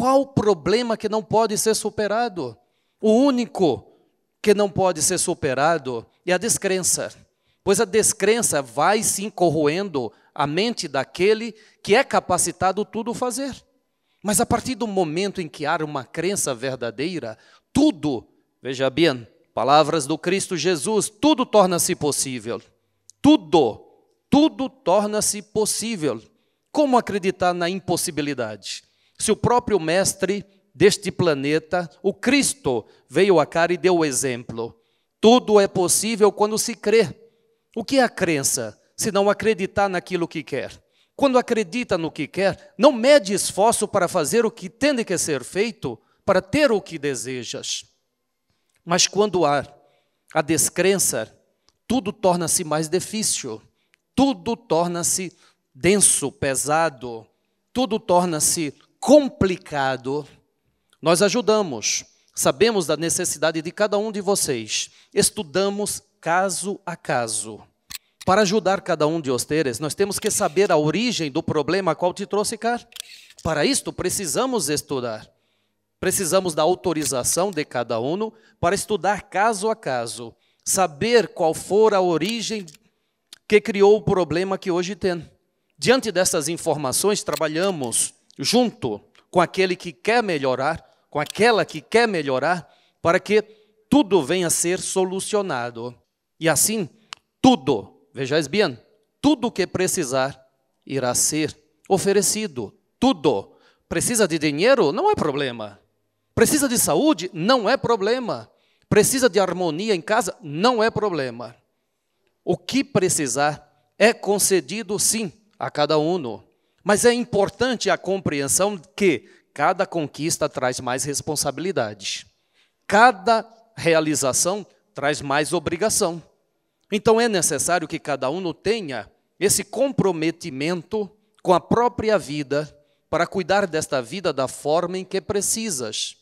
Qual problema que não pode ser superado? O único que não pode ser superado é a descrença, pois a descrença vai se corroendo a mente daquele que é capacitado tudo fazer. Mas a partir do momento em que há uma crença verdadeira, tudo, veja bem, palavras do Cristo Jesus, tudo torna-se possível. Tudo, tudo torna-se possível. Como acreditar na impossibilidade? Se o próprio mestre deste planeta, o Cristo, veio a cara e deu o exemplo. Tudo é possível quando se crê. O que é a crença? Se não acreditar naquilo que quer. Quando acredita no que quer, não mede esforço para fazer o que tem que ser feito para ter o que desejas. Mas quando há a descrença, tudo torna-se mais difícil, tudo torna-se denso, pesado, tudo torna-se complicado, nós ajudamos, sabemos da necessidade de cada um de vocês, estudamos caso a caso. Para ajudar cada um de vocês, nós temos que saber a origem do problema a qual te trouxe cá. Para isto, precisamos estudar. Precisamos da autorização de cada um para estudar caso a caso, saber qual for a origem que criou o problema que hoje tem. Diante dessas informações, trabalhamos junto com aquele que quer melhorar, com aquela que quer melhorar, para que tudo venha a ser solucionado. E assim, tudo, vejais bem, tudo o que precisar irá ser oferecido. Tudo. Precisa de dinheiro? Não é problema. Precisa de saúde? Não é problema. Precisa de harmonia em casa? Não é problema. O que precisar é concedido, sim, a cada um. Mas é importante a compreensão que cada conquista traz mais responsabilidade. Cada realização traz mais obrigação. Então é necessário que cada um tenha esse comprometimento com a própria vida para cuidar desta vida da forma em que precisas.